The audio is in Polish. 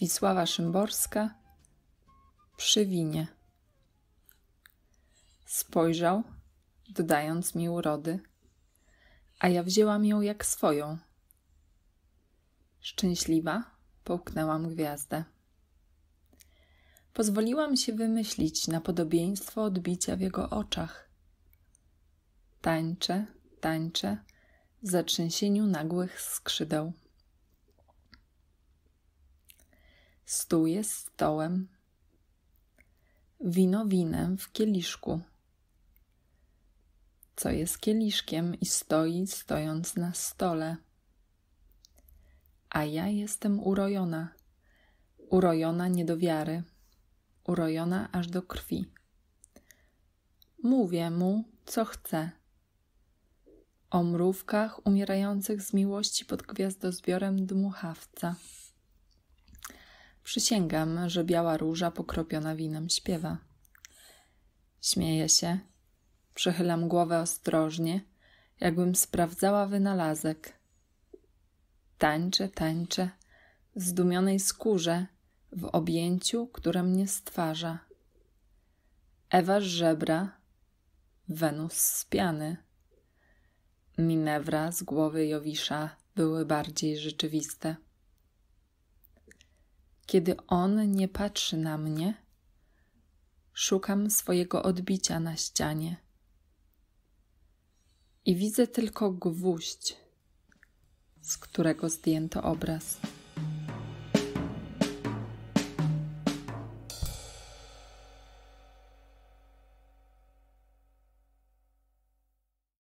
Wisława Szymborska przy winie. Spojrzał, dodając mi urody, a ja wzięłam ją jak swoją. Szczęśliwa połknęłam gwiazdę. Pozwoliłam się wymyślić na podobieństwo odbicia w jego oczach. Tańczę, tańczę w zatrzęsieniu nagłych skrzydeł. stół jest stołem, wino winem w kieliszku. Co jest kieliszkiem i stoi stojąc na stole. A ja jestem urojona, urojona nie do wiary, urojona aż do krwi. Mówię mu, co chcę. O mrówkach umierających z miłości pod gwiazdozbiorem dmuchawca. Przysięgam, że biała róża pokropiona winem śpiewa. Śmieję się, przechylam głowę ostrożnie, jakbym sprawdzała wynalazek. Tańczę, tańczę, w zdumionej skórze, w objęciu, które mnie stwarza. Ewa z żebra, Wenus z piany. Minewra z głowy Jowisza były bardziej rzeczywiste. Kiedy on nie patrzy na mnie, szukam swojego odbicia na ścianie i widzę tylko gwóźdź, z którego zdjęto obraz.